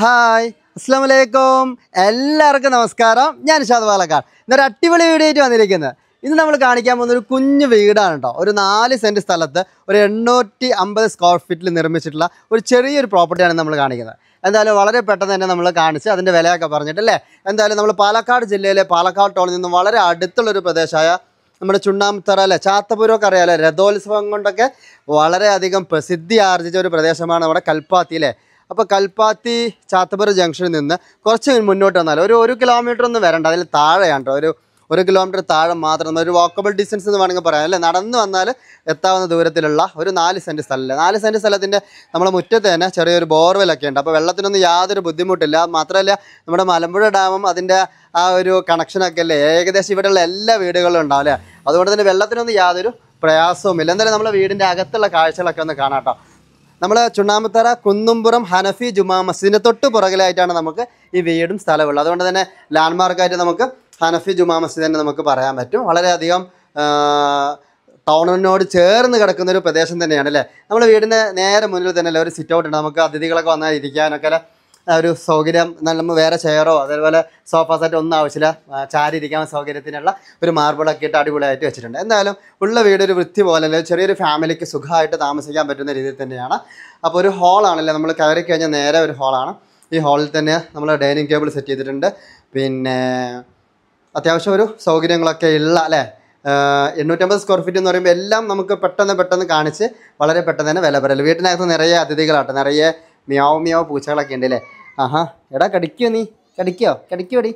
hi അസ്സാം വലൈക്കും എല്ലാവർക്കും നമസ്കാരം ഞാൻ ഷാദ് പാലക്കാർ ഇന്നൊരു അടിപൊളി വീഡിയോ ആയിട്ട് വന്നിരിക്കുന്നത് ഇന്ന് നമ്മൾ കാണിക്കാൻ പോകുന്ന ഒരു കുഞ്ഞു വീടാണ് കേട്ടോ ഒരു നാല് സെൻറ്റ് സ്ഥലത്ത് ഒരു എണ്ണൂറ്റി അമ്പത് സ്ക്വയർ ഫീറ്റിൽ നിർമ്മിച്ചിട്ടുള്ള ഒരു ചെറിയൊരു പ്രോപ്പർട്ടിയാണ് നമ്മൾ കാണിക്കുന്നത് എന്തായാലും വളരെ പെട്ടെന്ന് തന്നെ നമ്മൾ കാണിച്ച് അതിൻ്റെ വിലയൊക്കെ പറഞ്ഞിട്ടല്ലേ എന്തായാലും നമ്മൾ പാലക്കാട് ജില്ലയിലെ പാലക്കാട് ടൗണിൽ നിന്നും വളരെ അടുത്തുള്ളൊരു പ്രദേശമായ നമ്മുടെ ചുണ്ണാമ്പിത്തറ അല്ലെ ചാത്തപുരമൊക്കെ അറിയാമല്ലോ രഥോത്സവം കൊണ്ടൊക്കെ വളരെയധികം പ്രസിദ്ധി ആർജിച്ച ഒരു പ്രദേശമാണ് നമ്മുടെ കൽപ്പാത്തി അല്ലേ അപ്പോൾ കൽപ്പാത്തി ചാത്തപ്പുറ ജംഗ്ഷനിൽ നിന്ന് കുറച്ച് മുന്നോട്ട് വന്നാൽ ഒരു ഒരു കിലോമീറ്റർ ഒന്നും വരണ്ട അതിൽ താഴെയാണ് ഒരു ഒരു കിലോമീറ്റർ താഴെ മാത്രം ഒരു വാക്കബിൾ ഡിസ്റ്റൻസ് എന്ന് വേണമെങ്കിൽ പറയാം അല്ലേ നടന്നു വന്നാൽ എത്താവുന്ന ദൂരത്തിലുള്ള ഒരു നാല് സെൻറ്റ് സ്ഥലമല്ലേ നാല് സെൻറ്റ് സ്ഥലത്തിൻ്റെ നമ്മുടെ മുറ്റത്ത് തന്നെ ചെറിയൊരു ബോർവെല്ലൊക്കെ ഉണ്ട് അപ്പോൾ വെള്ളത്തിനൊന്നും യാതൊരു ബുദ്ധിമുട്ടില്ല മാത്രമല്ല നമ്മുടെ മലമ്പുഴ ഡാമും അതിൻ്റെ ആ ഒരു കണക്ഷനൊക്കെ അല്ലേ ഏകദേശം ഇവിടെയുള്ള എല്ലാ വീടുകളിലും ഉണ്ടാവും അല്ലേ അതുകൊണ്ട് തന്നെ വെള്ളത്തിനൊന്നും യാതൊരു ഇല്ല എന്തായാലും നമ്മുടെ വീടിൻ്റെ അകത്തുള്ള കാഴ്ചകളൊക്കെ ഒന്ന് കാണാം കേട്ടോ നമ്മൾ ചുണ്ണാമ്പത്തറ കുന്നുംപുറം ഹനഫി ജുമാ മസ്ജിദിൻ്റെ തൊട്ട് പുറകിലായിട്ടാണ് നമുക്ക് ഈ വീടും സ്ഥലമുള്ളത് അതുകൊണ്ട് തന്നെ ലാൻഡ്മാർക്കായിട്ട് നമുക്ക് ഹനഫി ജുമാ മസ്ജിദ് തന്നെ നമുക്ക് പറയാൻ പറ്റും വളരെയധികം ടൗണിനോട് ചേർന്ന് കിടക്കുന്ന ഒരു പ്രദേശം തന്നെയാണ് അല്ലേ നമ്മൾ വീടിൻ്റെ നേരെ മുന്നിൽ തന്നെ അല്ലേ ഒരു സിറ്റ് ഔട്ട് ഉണ്ട് നമുക്ക് അതിഥികളൊക്കെ വന്നാൽ ഇരിക്കാനൊക്കെ അല്ലേ ഒരു സൗകര്യം നല്ല വേറെ ചെയറോ അതേപോലെ സോഫ സെറ്റ് ഒന്നും ആവശ്യമില്ല ചാരി ഇരിക്കാൻ സൗകര്യത്തിനുള്ള ഒരു മാർബിളൊക്കെ ഇട്ട് അടിപൊളിയായിട്ട് വെച്ചിട്ടുണ്ട് എന്തായാലും ഉള്ള വീട് ഒരു വൃത്തി പോലെ ചെറിയൊരു ഫാമിലിക്ക് സുഖമായിട്ട് താമസിക്കാൻ പറ്റുന്ന രീതിയിൽ തന്നെയാണ് അപ്പോൾ ഒരു ഹോളാണല്ലേ നമ്മൾ കയറി കഴിഞ്ഞാൽ നേരെ ഒരു ഹോളാണ് ഈ ഹാളിൽ തന്നെ നമ്മൾ ഡൈനിങ് ടേബിൾ സെറ്റ് ചെയ്തിട്ടുണ്ട് പിന്നെ അത്യാവശ്യം ഒരു സൗകര്യങ്ങളൊക്കെ ഉള്ള അല്ലേ എണ്ണൂറ്റമ്പത് സ്ക്വയർ ഫീറ്റ് എന്ന് പറയുമ്പോൾ എല്ലാം നമുക്ക് പെട്ടെന്ന് പെട്ടെന്ന് കാണിച്ച് വളരെ പെട്ടെന്ന് തന്നെ വില പറയുള്ളൂ വീട്ടിനകത്ത് നിറയെ അതിഥികളാട്ടോ നിറയെ മ്യാവ് മ്യാവ് പൂച്ചകളൊക്കെ ഉണ്ട് അല്ലേ ആഹാ എടാ കടിക്കോ നീ കടിക്കോ കടിക്കോടി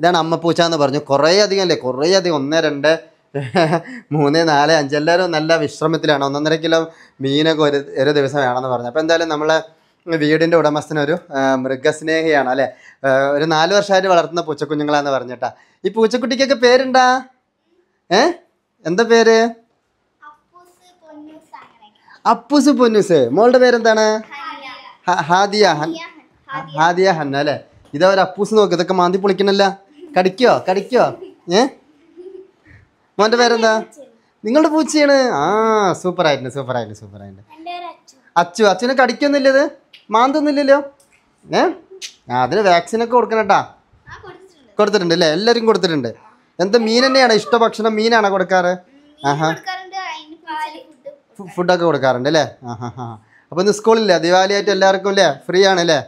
ഇതാണ് അമ്മ പൂച്ച എന്ന് പറഞ്ഞു കുറേ അധികം അല്ലേ കുറേ അധികം ഒന്ന് രണ്ട് മൂന്ന് നാല് അഞ്ച് എല്ലാവരും നല്ല വിശ്രമത്തിലാണ് ഒന്നൊന്നര കിലോ മീനൊക്കെ ഒരു ഒരു ദിവസം വേണമെന്ന് പറഞ്ഞു അപ്പോൾ എന്തായാലും നമ്മളെ വീടിൻ്റെ ഉടമസ്ഥനൊരു മൃഗസ്നേഹിയാണ് അല്ലേ ഒരു നാല് വർഷമായിട്ട് വളർത്തുന്ന പൂച്ചക്കുഞ്ഞുങ്ങളാന്ന് പറഞ്ഞിട്ടാ ഈ പൂച്ചക്കുട്ടിക്കൊക്കെ പേരുണ്ടാ ഏ എന്താ പേര് അപ്പുസ് പൊന്നുസ് മോളുടെ പേരെന്താണ് ഹാദിയ ആദിയ ഹന്ന അല്ലേ ഇതാ ഒരു അപ്പൂസ് നോക്ക് ഇതൊക്കെ മാന്തി പൊളിക്കണല്ല കടിക്കോ കടിക്കോ ഏ മോന്റെ പേരെന്താ നിങ്ങളുടെ പൂച്ചയാണ് ആ സൂപ്പർ ആയിട്ടുണ്ട് സൂപ്പർ ആയിട്ടുണ്ട് സൂപ്പർ ആയിട്ടുണ്ട് അച്ചു അച്ഛനെ കടിക്കൊന്നുമില്ല ഇത് മാന്തൊന്നുമില്ലല്ലോ ഏ അതിന് വാക്സിനൊക്കെ കേട്ടാ കൊടുത്തിട്ടുണ്ട് അല്ലേ എല്ലാവരും കൊടുത്തിട്ടുണ്ട് എന്താ മീൻ തന്നെയാണ് ഇഷ്ട ഭക്ഷണം മീനാണോ കൊടുക്കാറ് ആഹാ ഫുഡൊക്കെ കൊടുക്കാറുണ്ട് അല്ലേ ആഹാ ഹാ അപ്പൊ ഇന്ന് സ്കൂളില്ലേ ആയിട്ട് എല്ലാവർക്കും അല്ലേ ഫ്രീ ആണ് അല്ലേ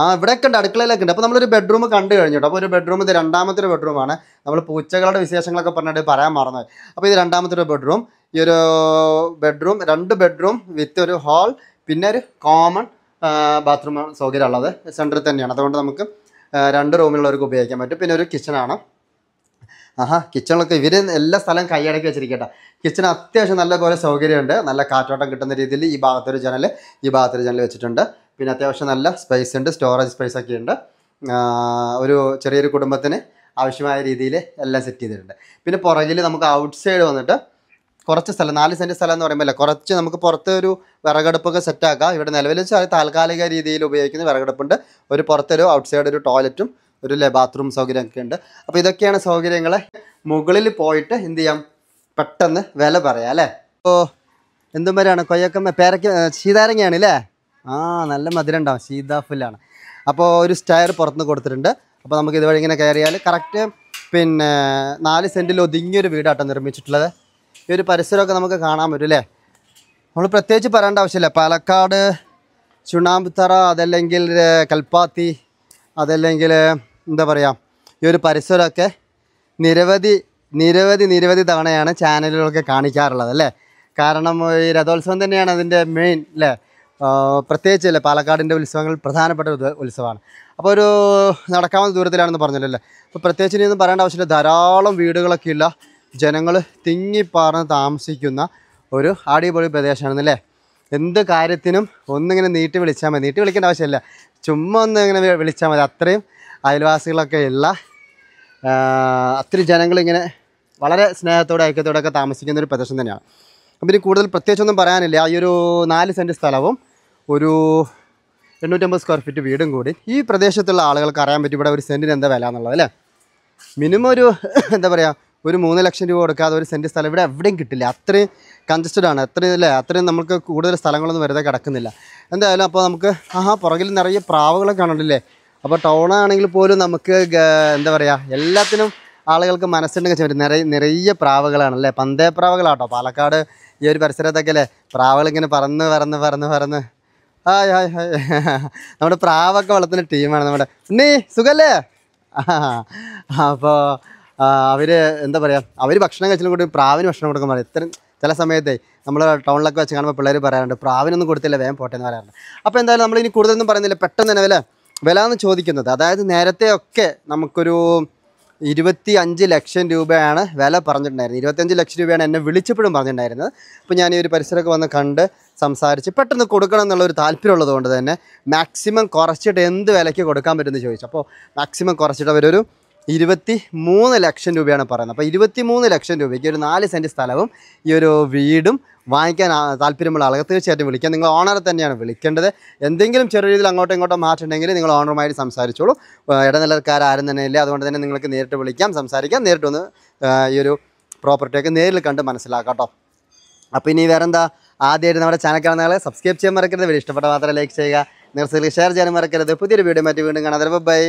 ആ ഇവിടെയൊക്കെ ഉണ്ട് അടുക്കളയിലൊക്കെ ഉണ്ട് അപ്പോൾ നമ്മളൊരു ബെഡ്റൂം കണ്ടു കഴിഞ്ഞു അപ്പോൾ ഒരു ബെഡ്റൂം ഇത് രണ്ടാമത്തെ ഒരു ബെഡ്റൂമാണ് നമ്മൾ പൂച്ചകളുടെ വിശേഷങ്ങളൊക്കെ പറഞ്ഞിട്ട് പറയാൻ മറന്നത് അപ്പോൾ ഇത് രണ്ടാമത്തെ ഒരു ബെഡ്റൂം ഈ ഒരു ബെഡ്റൂം രണ്ട് ബെഡ്റൂം വിത്ത് ഒരു ഹാൾ പിന്നെ ഒരു കോമൺ ബാത്റൂം സൗകര്യം ഉള്ളത് സെൻറ്ററിൽ തന്നെയാണ് അതുകൊണ്ട് നമുക്ക് രണ്ട് റൂമിലുള്ളവർക്ക് ഉപയോഗിക്കാൻ പറ്റും പിന്നെ ഒരു കിച്ചണാണ് ആഹാ കിച്ചണിലൊക്കെ ഇവർ എല്ലാ സ്ഥലം കൈയടക്കി വെച്ചിരിക്കട്ടെ കിച്ചൺ അത്യാവശ്യം നല്ലപോലെ സൗകര്യമുണ്ട് നല്ല കാറ്റോട്ടം കിട്ടുന്ന രീതിയിൽ ഈ ഭാഗത്തൊരു ജനൽ ഈ ഭാഗത്തൊരു ജനൽ വെച്ചിട്ടുണ്ട് പിന്നെ അത്യാവശ്യം നല്ല സ്പേസ് ഉണ്ട് സ്റ്റോറേജ് സ്പേസ് ഒക്കെ ഉണ്ട് ഒരു ചെറിയൊരു കുടുംബത്തിന് ആവശ്യമായ രീതിയിൽ എല്ലാം സെറ്റ് ചെയ്തിട്ടുണ്ട് പിന്നെ പുറകിൽ നമുക്ക് ഔട്ട് സൈഡ് വന്നിട്ട് കുറച്ച് സ്ഥലം നാല് സെൻറ്റ് സ്ഥലം എന്ന് പറയുമ്പോൾ അല്ല കുറച്ച് നമുക്ക് പുറത്ത് ഒരു വിറകടുപ്പൊക്കെ സെറ്റാക്കാം ഇവിടെ നിലവിൽ വെച്ചാൽ താൽക്കാലിക രീതിയിൽ ഉപയോഗിക്കുന്ന വിറകടുപ്പുണ്ട് ഒരു പുറത്തൊരു ഔട്ട് സൈഡ് ഒരു ടോയ്ലറ്റും ഒരു ബാത്റൂം സൗകര്യമൊക്കെ ഉണ്ട് അപ്പോൾ ഇതൊക്കെയാണ് സൗകര്യങ്ങൾ മുകളിൽ പോയിട്ട് എന്ത് ചെയ്യാം പെട്ടെന്ന് വില പറയാം അല്ലേ ഓ എന്തും വരെയാണ് കൊയ്യൊക്കെ പേരയ്ക്ക് സീതാരങ്ങയാണ് അല്ലേ ആ നല്ല മധുരം ഉണ്ടാവും ശീതാഫുല്ലാണ് അപ്പോൾ ഒരു സ്റ്റയർ നിന്ന് കൊടുത്തിട്ടുണ്ട് അപ്പോൾ നമുക്ക് ഇതുവഴി ഇങ്ങനെ കയറിയാൽ കറക്റ്റ് പിന്നെ നാല് സെൻറ്റിൽ ഒതുങ്ങിയൊരു വീടാട്ടോ നിർമ്മിച്ചിട്ടുള്ളത് ഈ ഒരു പരിസരമൊക്കെ നമുക്ക് കാണാൻ പറ്റും അല്ലേ നമ്മൾ പ്രത്യേകിച്ച് പറയേണ്ട ആവശ്യമില്ല പാലക്കാട് ചുണാമ്പുത്തറ അതല്ലെങ്കിൽ കൽപ്പാത്തി അതല്ലെങ്കിൽ എന്താ പറയുക ഈ ഒരു പരിസരമൊക്കെ നിരവധി നിരവധി നിരവധി തവണയാണ് ചാനലുകളൊക്കെ കാണിക്കാറുള്ളത് അല്ലേ കാരണം ഈ രഥോത്സവം തന്നെയാണ് അതിൻ്റെ മെയിൻ അല്ലേ പ്രത്യേകിച്ച് അല്ലേ പാലക്കാടിൻ്റെ ഉത്സവങ്ങൾ പ്രധാനപ്പെട്ട ഒരു ഉത്സവമാണ് അപ്പോൾ ഒരു നടക്കാവുന്ന ദൂരത്തിലാണെന്ന് പറഞ്ഞല്ലോ അല്ലേ അപ്പോൾ പ്രത്യേകിച്ച് ഇനിയൊന്നും പറയേണ്ട ആവശ്യമില്ല ധാരാളം വീടുകളൊക്കെ ഇല്ല ജനങ്ങൾ തിങ്ങിപ്പാർന്ന് താമസിക്കുന്ന ഒരു ആടിപൊളി പ്രദേശമാണെന്നല്ലേ എന്ത് കാര്യത്തിനും ഒന്നിങ്ങനെ നീട്ടി വിളിച്ചാൽ മതി നീട്ടി വിളിക്കേണ്ട ആവശ്യമില്ല ചുമ്മാ ഒന്ന് ഇങ്ങനെ വിളിച്ചാൽ മതി അത്രയും അയൽവാസികളൊക്കെ ഉള്ള അത്രയും ജനങ്ങളിങ്ങനെ വളരെ സ്നേഹത്തോടെ ഐക്യത്തോടെ ഒക്കെ താമസിക്കുന്ന ഒരു പ്രദേശം തന്നെയാണ് അപ്പം ഇനി കൂടുതൽ പ്രത്യേകിച്ചൊന്നും പറയാനില്ല ഈ ഒരു നാല് സെൻറ്റ് സ്ഥലവും ഒരു എണ്ണൂറ്റമ്പത് സ്ക്വയർ ഫീറ്റ് വീടും കൂടി ഈ പ്രദേശത്തുള്ള ആളുകൾക്ക് അറിയാൻ പറ്റും ഇവിടെ ഒരു സെൻറ്റിന് എന്താ വില എന്നുള്ളത് അല്ലേ മിനിമം ഒരു എന്താ പറയുക ഒരു മൂന്ന് ലക്ഷം രൂപ കൊടുക്കാതെ ഒരു സെൻറ്റ് സ്ഥലം ഇവിടെ എവിടെയും കിട്ടില്ല അത്രയും കൺജസ്റ്റഡ് ആണ് അത്രയും അല്ലേ അത്രയും നമുക്ക് കൂടുതൽ സ്ഥലങ്ങളൊന്നും വെറുതെ കിടക്കുന്നില്ല എന്തായാലും അപ്പോൾ നമുക്ക് ആ പുറകിൽ നിറയെ പ്രാവുകളൊക്കെ കാണണ്ടല്ലേ അപ്പോൾ ടൗണാണെങ്കിൽ പോലും നമുക്ക് എന്താ പറയുക എല്ലാത്തിനും ആളുകൾക്ക് മനസ്സുണ്ടെങ്കിൽ ചെറിയ നിറയെ നിറയെ പ്രാവുകളാണല്ലേ പന്തേ പ്രാവുകളാട്ടോ പാലക്കാട് ഈ ഒരു പരിസരത്തൊക്കെ അല്ലേ പ്രാവുകൾ ഇങ്ങനെ പറന്ന് പറന്ന് പറന്ന് പറന്ന് ഹായ് ഹായ് ഹായ് നമ്മുടെ പ്രാവൊക്കെ വളർത്തുന്ന ടീമാണ് നമ്മുടെ ഉണ്ണി സുഖല്ലേ അപ്പോൾ അവർ എന്താ പറയുക അവർ ഭക്ഷണം കഴിച്ചാലും കൂടി പ്രാവിന് ഭക്ഷണം കൊടുക്കാൻ പറയും ഇത്തരം ചില സമയത്തെ നമ്മൾ ടൗണിലൊക്കെ വെച്ച് കാണുമ്പോൾ പിള്ളേർ പറയാറുണ്ട് പ്രാവിനൊന്നും കൊടുത്തില്ല വേഗം പോട്ടെ എന്ന് പറയാറുണ്ട് അപ്പോൾ എന്തായാലും നമ്മൾ ഇനി കൂടുതലൊന്നും പറയുന്നില്ല പെട്ടെന്ന് തന്നെ വില വില എന്ന് ചോദിക്കുന്നത് അതായത് നേരത്തെ ഒക്കെ നമുക്കൊരു ഇരുപത്തി അഞ്ച് ലക്ഷം രൂപയാണ് വില പറഞ്ഞിട്ടുണ്ടായിരുന്നത് അഞ്ച് ലക്ഷം രൂപയാണ് എന്നെ വിളിച്ചപ്പോഴും പറഞ്ഞിട്ടുണ്ടായിരുന്നത് അപ്പോൾ ഞാൻ ഈ ഒരു പരിസരമൊക്കെ വന്ന് കണ്ട് സംസാരിച്ച് പെട്ടെന്ന് കൊടുക്കണം എന്നുള്ള ഒരു താല്പര്യമുള്ളത് കൊണ്ട് തന്നെ മാക്സിമം കുറച്ചിട്ട് എന്ത് വിലയ്ക്ക് കൊടുക്കാൻ പറ്റുമെന്ന് ചോദിച്ചു അപ്പോൾ മാക്സിമം കുറച്ചിട്ട് അവരൊരു ഇരുപത്തി മൂന്ന് ലക്ഷം രൂപയാണ് പറയുന്നത് അപ്പോൾ ഇരുപത്തി മൂന്ന് ലക്ഷം രൂപയ്ക്ക് ഒരു നാല് സെൻറ്റ് സ്ഥലവും ഈ ഒരു വീടും വാങ്ങിക്കാൻ താല്പര്യമുള്ള ആളുകൾ തീർച്ചയായിട്ടും വിളിക്കുക നിങ്ങൾ ഓണറെ തന്നെയാണ് വിളിക്കേണ്ടത് എന്തെങ്കിലും ചെറിയ രീതിയിൽ അങ്ങോട്ടും ഇങ്ങോട്ടും മാറ്റുണ്ടെങ്കിൽ നിങ്ങൾ ഓണറുമായിട്ട് സംസാരിച്ചോളൂ ഇടനിലക്കാരും തന്നെ ഇല്ല അതുകൊണ്ട് തന്നെ നിങ്ങൾക്ക് നേരിട്ട് വിളിക്കാം സംസാരിക്കാം നേരിട്ട് ഒന്ന് ഈ ഒരു പ്രോപ്പർട്ടിയൊക്കെ നേരിൽ കണ്ട് മനസ്സിലാക്കാം കേട്ടോ അപ്പോൾ ഇനി എന്താ ആദ്യമായിട്ട് നമ്മുടെ ചാനൽ കാണുന്ന സബ്സ്ക്രൈബ് ചെയ്യാൻ മറക്കരുത് വീഡിയോ ഇഷ്ടപ്പെട്ട മാത്രം ലൈക്ക് ചെയ്യുക നിങ്ങൾ ഷെയർ ചെയ്യാൻ മറക്കരുത് പുതിയൊരു വീഡിയോ മറ്റേ വീണ്ടും കാണാതെ ബൈ